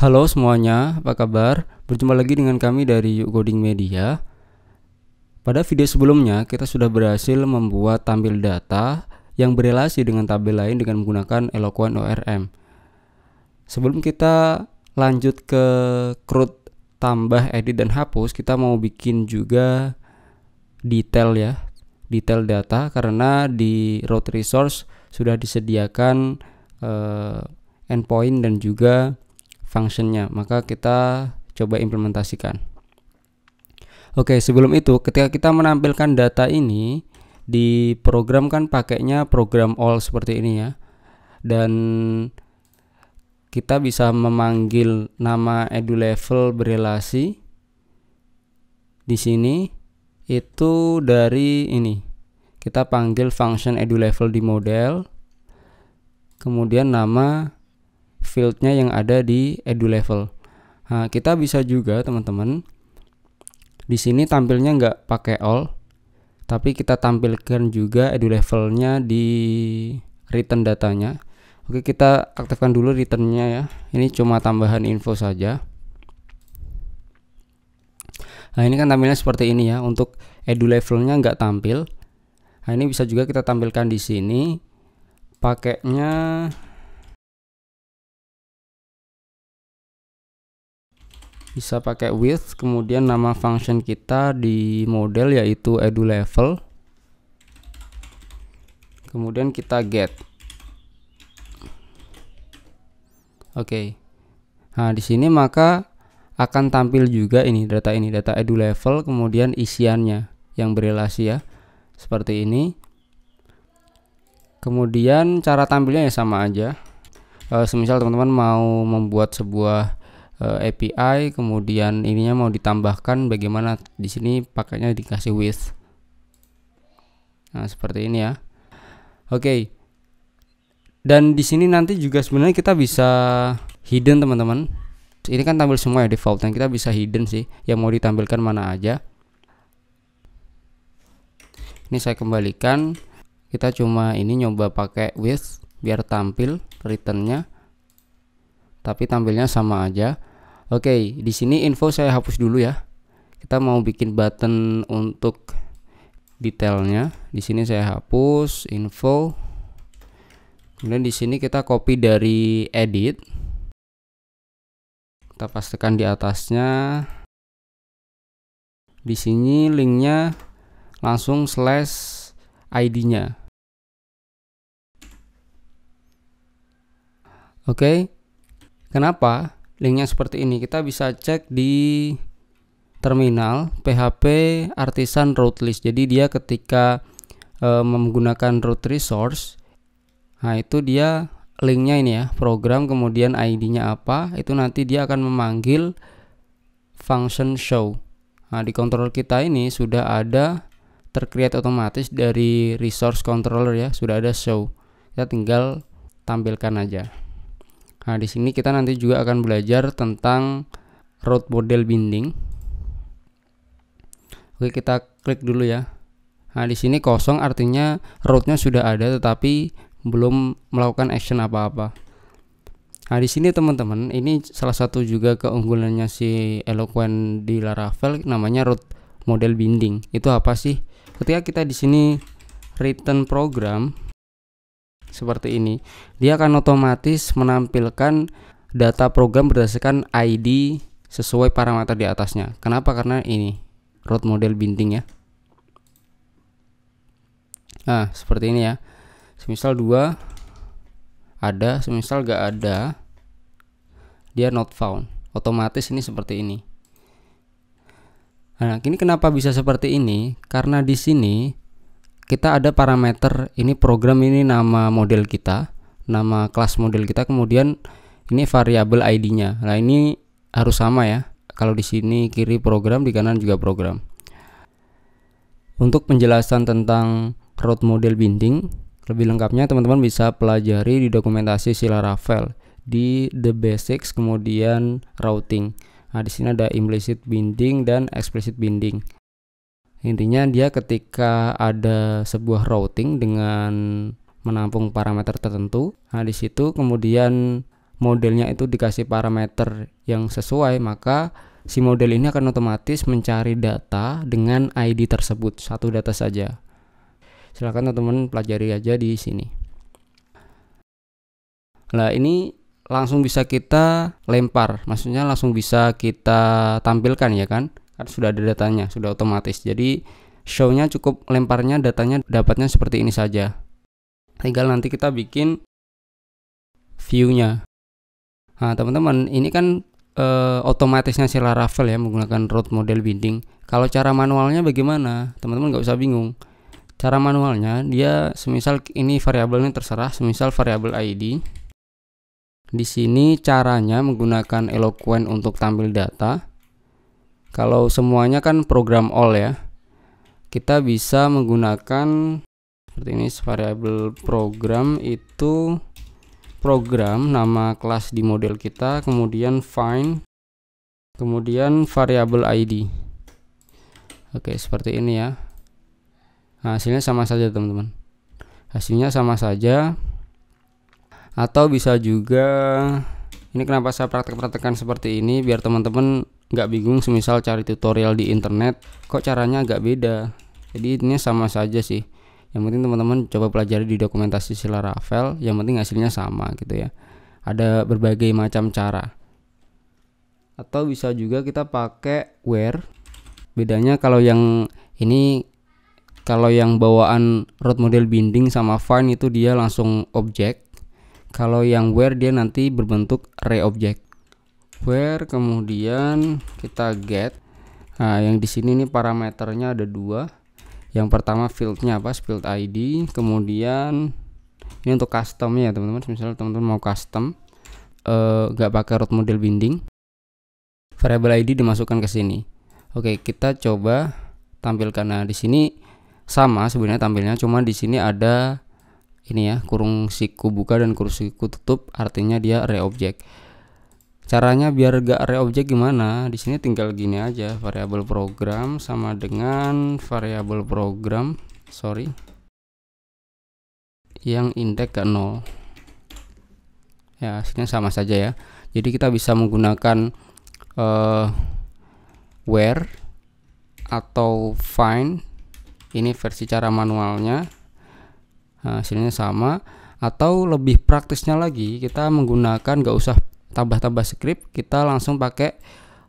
Halo semuanya, apa kabar? Berjumpa lagi dengan kami dari Yuk Coding Media. Pada video sebelumnya, kita sudah berhasil membuat tampil data yang berelasi dengan tabel lain dengan menggunakan Eloquent ORM. Sebelum kita lanjut ke CRUD tambah, edit, dan hapus, kita mau bikin juga detail ya, detail data karena di root resource sudah disediakan eh, endpoint dan juga functionnya maka kita coba implementasikan oke sebelum itu ketika kita menampilkan data ini di program kan pakainya program all seperti ini ya dan kita bisa memanggil nama edu level berelasi di sini itu dari ini kita panggil function edu level di model kemudian nama fieldnya yang ada di edu level. Nah, kita bisa juga teman-teman di sini tampilnya nggak pakai all, tapi kita tampilkan juga edu levelnya di return datanya. Oke, kita aktifkan dulu returnnya ya. Ini cuma tambahan info saja. Nah ini kan tampilnya seperti ini ya untuk edu levelnya nggak tampil. Nah ini bisa juga kita tampilkan di sini. Pakainya bisa pakai width kemudian nama function kita di model yaitu edu level kemudian kita get oke okay. nah di sini maka akan tampil juga ini data ini data edu level kemudian isiannya yang berrelasi ya seperti ini kemudian cara tampilnya ya sama aja e, semisal teman-teman mau membuat sebuah Eh, API kemudian ininya mau ditambahkan bagaimana di sini pakainya dikasih width nah seperti ini ya oke okay. dan di sini nanti juga sebenarnya kita bisa hidden teman-teman ini kan tampil semua ya default yang kita bisa hidden sih yang mau ditampilkan mana aja ini saya kembalikan kita cuma ini nyoba pakai width biar tampil returnnya tapi tampilnya sama aja Oke, okay, di sini info saya hapus dulu ya. Kita mau bikin button untuk detailnya. Di sini saya hapus info. Kemudian di sini kita copy dari edit. Kita pastikan di atasnya. Di sini linknya langsung slash ID-nya. Oke. Okay. Kenapa? linknya seperti ini kita bisa cek di terminal PHP artisan root list jadi dia ketika e, menggunakan root resource nah itu dia linknya ini ya program kemudian ID-nya apa itu nanti dia akan memanggil function show nah di controller kita ini sudah ada tercreate otomatis dari resource controller ya sudah ada show kita tinggal tampilkan aja Nah, di sini kita nanti juga akan belajar tentang road model binding. Oke, kita klik dulu ya. Nah, di sini kosong artinya route-nya sudah ada tetapi belum melakukan action apa-apa. Nah, di sini teman-teman, ini salah satu juga keunggulannya si Eloquent di Laravel namanya route model binding. Itu apa sih? Ketika kita di sini return program seperti ini. Dia akan otomatis menampilkan data program berdasarkan ID sesuai parameter di atasnya. Kenapa? Karena ini root model binding ya. Nah, seperti ini ya. Semisal dua ada, semisal gak ada. Dia not found. Otomatis ini seperti ini. Nah, ini kenapa bisa seperti ini? Karena di sini kita ada parameter ini program ini nama model kita, nama kelas model kita, kemudian ini variabel ID-nya. Nah, ini harus sama ya. Kalau di sini kiri program, di kanan juga program. Untuk penjelasan tentang route model binding, lebih lengkapnya teman-teman bisa pelajari di dokumentasi Sila Rafael di the basics kemudian routing. Nah, di sini ada implicit binding dan explicit binding. Intinya dia ketika ada sebuah routing dengan menampung parameter tertentu. Nah, di situ kemudian modelnya itu dikasih parameter yang sesuai, maka si model ini akan otomatis mencari data dengan ID tersebut, satu data saja. Silakan teman-teman pelajari aja di sini. Nah, ini langsung bisa kita lempar, maksudnya langsung bisa kita tampilkan ya kan kan sudah ada datanya sudah otomatis jadi shownya cukup lemparnya datanya dapatnya seperti ini saja tinggal nanti kita bikin viewnya nah teman-teman ini kan e, otomatisnya si Laravel ya menggunakan root model binding kalau cara manualnya bagaimana teman-teman nggak usah bingung cara manualnya dia semisal ini variabelnya terserah semisal variabel ID di sini caranya menggunakan eloquent untuk tampil data kalau semuanya kan program all ya. Kita bisa menggunakan seperti ini variabel program itu program nama kelas di model kita, kemudian find kemudian variabel ID. Oke, seperti ini ya. Nah, hasilnya sama saja, teman-teman. Hasilnya sama saja. Atau bisa juga ini kenapa saya praktek-praktekkan seperti ini biar teman-teman nggak bingung semisal cari tutorial di internet kok caranya agak beda jadi ini sama saja sih yang penting teman-teman coba pelajari di dokumentasi sila Rafael yang penting hasilnya sama gitu ya ada berbagai macam cara atau bisa juga kita pakai where bedanya kalau yang ini kalau yang bawaan road model binding sama find itu dia langsung objek kalau yang where dia nanti berbentuk re object Where kemudian kita get nah yang di sini nih parameternya ada dua yang pertama fieldnya apa field ID kemudian ini untuk custom ya teman-teman misalnya teman-teman mau custom eh, nggak uh, pakai root model binding variable ID dimasukkan ke sini oke kita coba tampilkan nah di sini sama sebenarnya tampilnya cuma di sini ada ini ya kurung siku buka dan kurung siku tutup artinya dia re object caranya biar gak array objek gimana di sini tinggal gini aja variabel program sama dengan variabel program sorry yang indeks ke nol ya hasilnya sama saja ya jadi kita bisa menggunakan uh, where atau find ini versi cara manualnya nah, hasilnya sama atau lebih praktisnya lagi kita menggunakan gak usah tambah-tambah script kita langsung pakai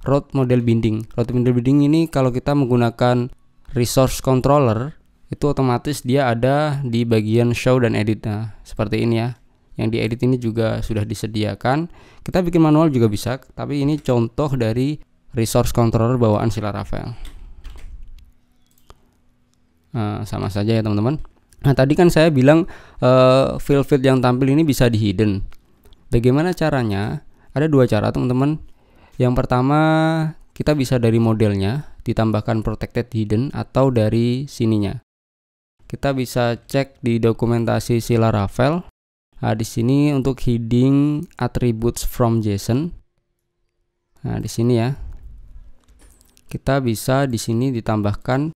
road model binding road model binding ini kalau kita menggunakan resource controller itu otomatis dia ada di bagian show dan edit nah seperti ini ya yang di edit ini juga sudah disediakan kita bikin manual juga bisa tapi ini contoh dari resource controller bawaan Sila Rafael nah, sama saja ya teman-teman nah tadi kan saya bilang uh, eh, field field yang tampil ini bisa di hidden bagaimana caranya ada dua cara teman-teman. Yang pertama kita bisa dari modelnya ditambahkan protected hidden atau dari sininya. Kita bisa cek di dokumentasi si Laravel. Nah, di sini untuk hiding attributes from JSON. Nah, di sini ya. Kita bisa di sini ditambahkan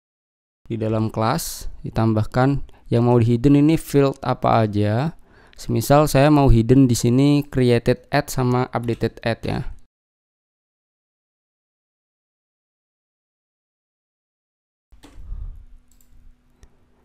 di dalam kelas ditambahkan yang mau di hidden ini field apa aja Semisal saya mau hidden di sini created at sama updated at ya.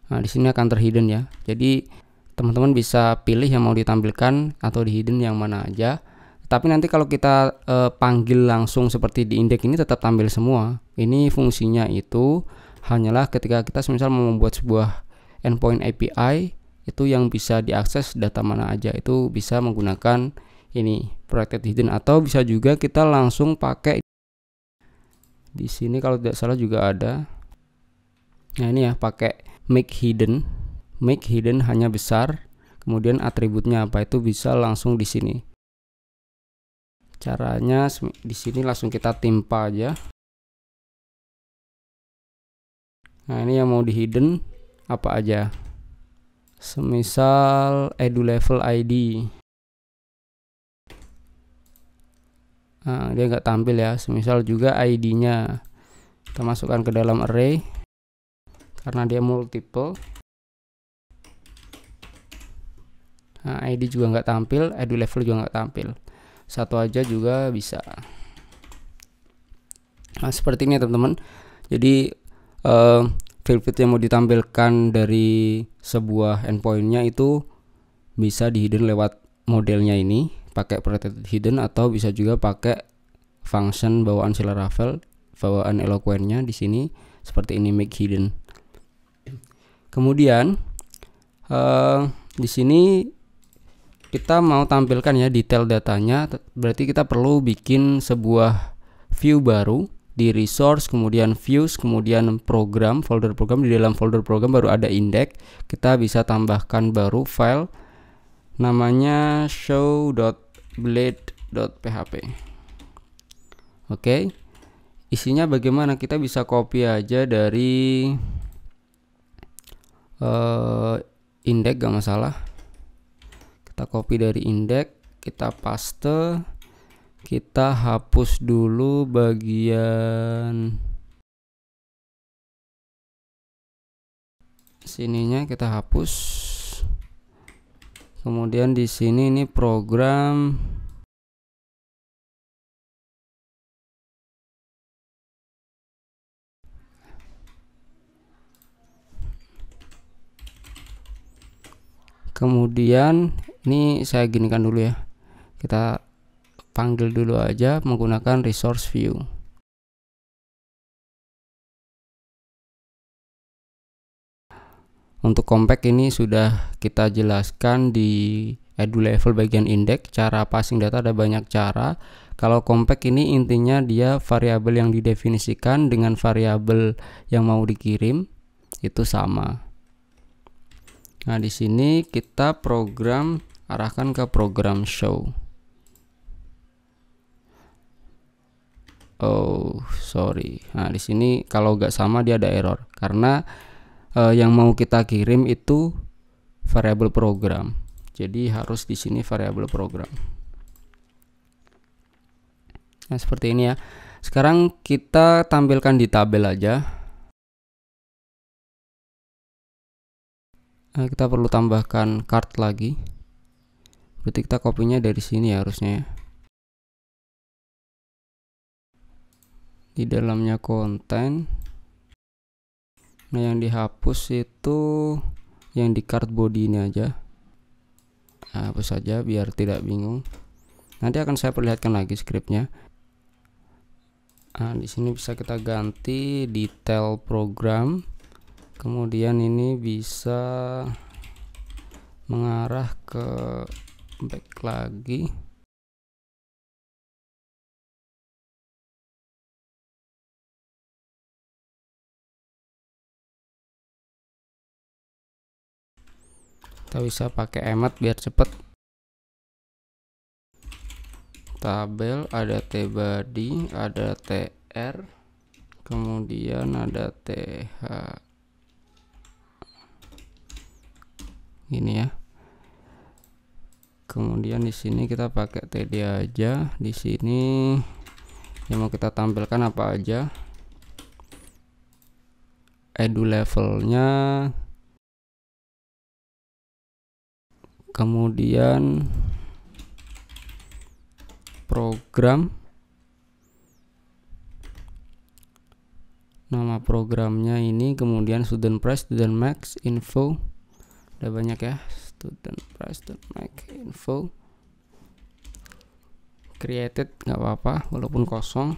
Nah, di sini akan terhidden ya. Jadi teman-teman bisa pilih yang mau ditampilkan atau di hidden yang mana aja. Tapi nanti kalau kita e, panggil langsung seperti di indeks ini tetap tampil semua. Ini fungsinya itu hanyalah ketika kita semisal mau membuat sebuah endpoint API itu yang bisa diakses data mana aja itu bisa menggunakan ini protected hidden atau bisa juga kita langsung pakai di sini kalau tidak salah juga ada nah ini ya pakai make hidden make hidden hanya besar kemudian atributnya apa itu bisa langsung di sini caranya di sini langsung kita timpa aja nah ini yang mau di hidden apa aja semisal edu level ID nah, dia nggak tampil ya semisal juga ID-nya kita masukkan ke dalam array karena dia multiple nah, ID juga nggak tampil edu level juga nggak tampil satu aja juga bisa nah seperti ini ya, teman-teman jadi eh, velvet yang mau ditampilkan dari sebuah endpointnya itu bisa di hidden lewat modelnya ini pakai protected hidden atau bisa juga pakai function bawaan si Laravel bawaan eloquentnya di sini seperti ini make hidden kemudian uh, di sini kita mau tampilkan ya detail datanya berarti kita perlu bikin sebuah view baru di resource, kemudian views, kemudian program, folder program. Di dalam folder program baru ada index. Kita bisa tambahkan baru file namanya show.blade.php. Oke. Okay. Isinya bagaimana? Kita bisa copy aja dari uh, eh, index gak masalah. Kita copy dari index, kita paste kita hapus dulu bagian sininya kita hapus kemudian di sini ini program kemudian ini saya ginikan dulu ya kita panggil dulu aja menggunakan resource view. Untuk compact ini sudah kita jelaskan di edu level bagian Index. cara passing data ada banyak cara. Kalau compact ini intinya dia variabel yang didefinisikan dengan variabel yang mau dikirim itu sama. Nah, di sini kita program arahkan ke program show. Oh, sorry. Nah, di sini kalau nggak sama dia ada error karena eh, yang mau kita kirim itu variabel program. Jadi harus di sini variabel program. Nah, seperti ini ya. Sekarang kita tampilkan di tabel aja. Nah, kita perlu tambahkan card lagi. Berarti kita kopinya dari sini ya harusnya ya. di dalamnya konten nah yang dihapus itu yang di card body ini aja nah, hapus saja biar tidak bingung nanti akan saya perlihatkan lagi scriptnya nah di sini bisa kita ganti detail program kemudian ini bisa mengarah ke back lagi kita bisa pakai emat biar cepet tabel ada t body ada tr kemudian ada th ini ya kemudian di sini kita pakai td aja di sini yang mau kita tampilkan apa aja edu levelnya kemudian program nama programnya ini kemudian student press student max info ada banyak ya student press student max info created nggak apa-apa walaupun kosong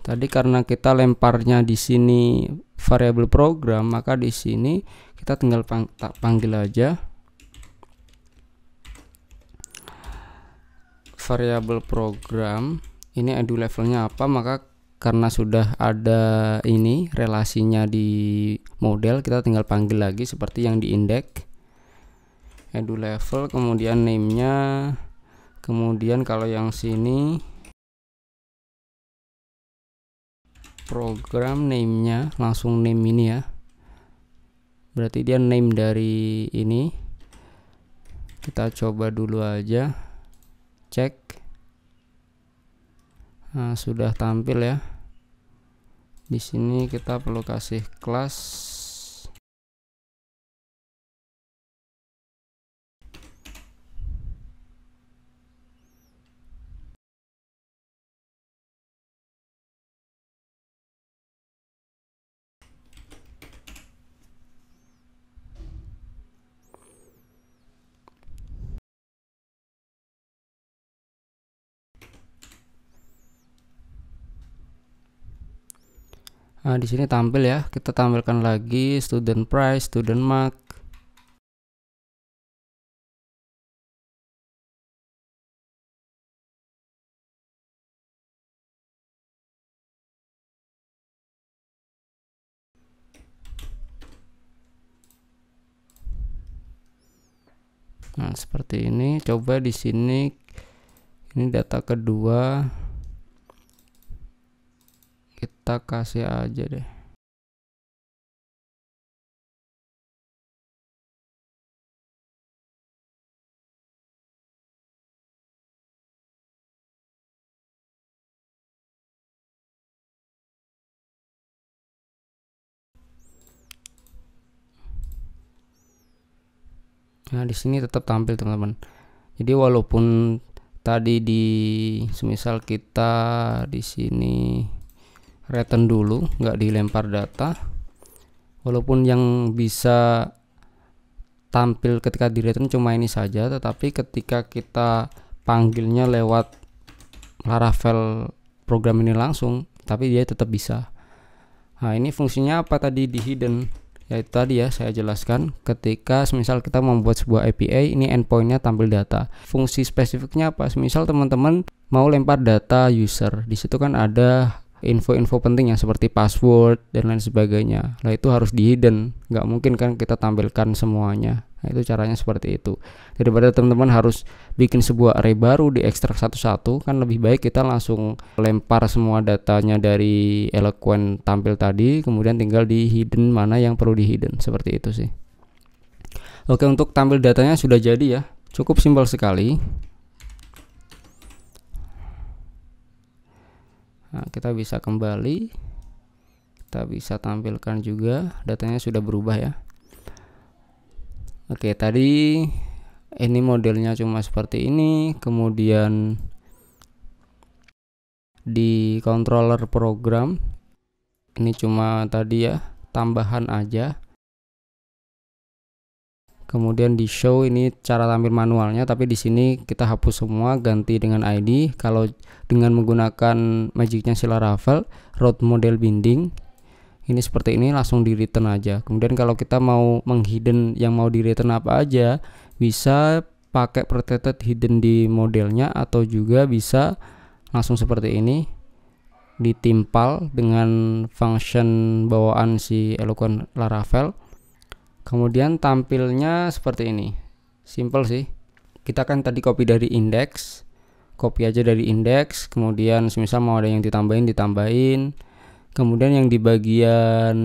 Tadi karena kita lemparnya di sini variable program, maka di sini kita tinggal pang tak panggil aja variable program. Ini edu levelnya apa? Maka karena sudah ada ini relasinya di model, kita tinggal panggil lagi seperti yang di indeks edu level kemudian namenya kemudian kalau yang sini program namenya langsung name ini ya berarti dia name dari ini kita coba dulu aja cek nah, sudah tampil ya di sini kita perlu kasih kelas Nah, di sini tampil ya, kita tampilkan lagi student price, student mark. Nah, seperti ini. Coba di sini ini data kedua kita kasih aja deh Nah, di sini tetap tampil teman-teman. Jadi walaupun tadi di semisal kita di sini return dulu nggak dilempar data walaupun yang bisa tampil ketika di return cuma ini saja tetapi ketika kita panggilnya lewat Laravel program ini langsung tapi dia tetap bisa nah ini fungsinya apa tadi di hidden yaitu tadi ya saya jelaskan ketika semisal kita membuat sebuah API ini endpointnya tampil data fungsi spesifiknya apa semisal teman-teman mau lempar data user di situ kan ada info-info penting yang seperti password dan lain sebagainya. lah itu harus di hidden, nggak mungkin kan kita tampilkan semuanya. Nah, itu caranya seperti itu. Daripada teman-teman harus bikin sebuah array baru di ekstrak satu-satu, kan lebih baik kita langsung lempar semua datanya dari Eloquent tampil tadi, kemudian tinggal di hidden mana yang perlu di hidden, seperti itu sih. Oke, untuk tampil datanya sudah jadi ya. Cukup simpel sekali. nah, kita bisa kembali kita bisa tampilkan juga datanya sudah berubah ya Oke tadi ini modelnya cuma seperti ini kemudian di controller program ini cuma tadi ya tambahan aja kemudian di show ini cara tampil manualnya tapi di sini kita hapus semua ganti dengan ID kalau dengan menggunakan magicnya sila Ravel road model binding ini seperti ini langsung di return aja kemudian kalau kita mau menghidden yang mau di return apa aja bisa pakai protected hidden di modelnya atau juga bisa langsung seperti ini ditimpal dengan function bawaan si Eloquent Laravel kemudian tampilnya seperti ini simple sih kita kan tadi copy dari index copy aja dari index kemudian semisal mau ada yang ditambahin ditambahin kemudian yang di bagian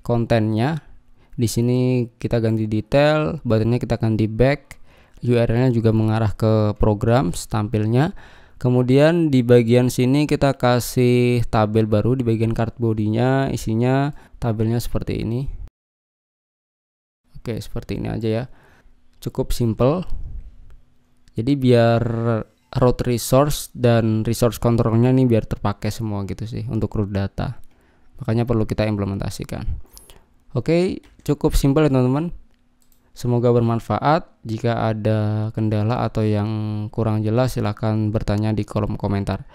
kontennya di sini kita ganti detail buttonnya kita ganti back URL-nya juga mengarah ke program tampilnya kemudian di bagian sini kita kasih tabel baru di bagian card bodinya isinya tabelnya seperti ini Oke, seperti ini aja ya. Cukup simple. Jadi biar root resource dan resource controlnya ini biar terpakai semua gitu sih untuk root data. Makanya perlu kita implementasikan. Oke, cukup simple ya teman-teman. Semoga bermanfaat. Jika ada kendala atau yang kurang jelas silahkan bertanya di kolom komentar.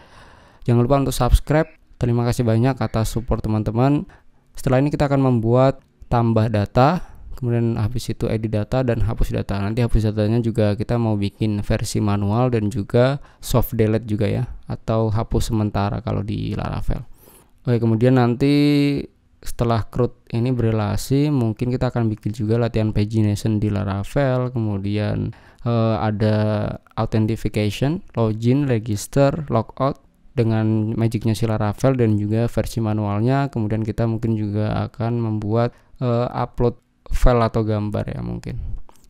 Jangan lupa untuk subscribe. Terima kasih banyak atas support teman-teman. Setelah ini kita akan membuat tambah data kemudian habis itu edit data dan hapus data nanti hapus datanya juga kita mau bikin versi manual dan juga soft delete juga ya atau hapus sementara kalau di Laravel oke kemudian nanti setelah CRUD ini berrelasi mungkin kita akan bikin juga latihan pagination di Laravel kemudian eh, ada authentication login register logout dengan magicnya si Laravel dan juga versi manualnya kemudian kita mungkin juga akan membuat uh, upload file atau gambar ya mungkin.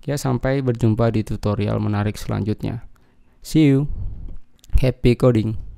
Ya sampai berjumpa di tutorial menarik selanjutnya. See you. Happy coding.